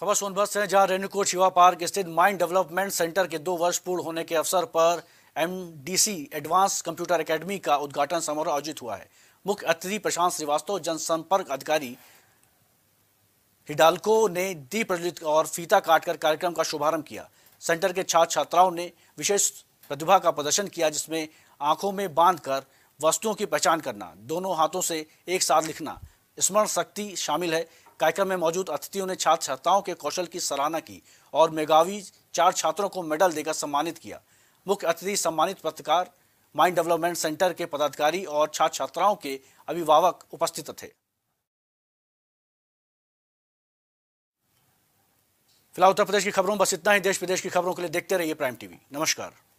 खबर सोनभद्र से जहां रेणुकोट शिवा पार्क स्थित माइंड डेवलपमेंट सेंटर के दो वर्ष पूर्ण होने के अवसर पर एमडीसी एडवांस कंप्यूटर एकेडमी का उद्घाटन समारोह आयोजित हुआ है मुख्य अतिथि प्रशांत श्रीवास्तव जनसंपर्क अधिकारी हिडालको ने दीप प्रज्वलित और फीता काटकर कार्यक्रम का शुभारंभ किया सेंटर के छात्र छात्राओं ने विशेष प्रतिभा का प्रदर्शन किया जिसमें आंखों में बांध वस्तुओं की पहचान करना दोनों हाथों से एक साथ लिखना स्मरण शक्ति शामिल है कार्यक्रम में मौजूद अतिथियों ने छात्र छात्राओं के कौशल की सराहना की और मेगावी चार छात्रों को मेडल देकर सम्मानित किया मुख्य अतिथि सम्मानित पत्रकार माइंड डेवलपमेंट सेंटर के पदाधिकारी और छात्र छात्राओं के अभिभावक उपस्थित थे फिलहाल उत्तर प्रदेश की खबरों बस इतना ही देश प्रदेश की खबरों के लिए देखते रहिए प्राइम टीवी नमस्कार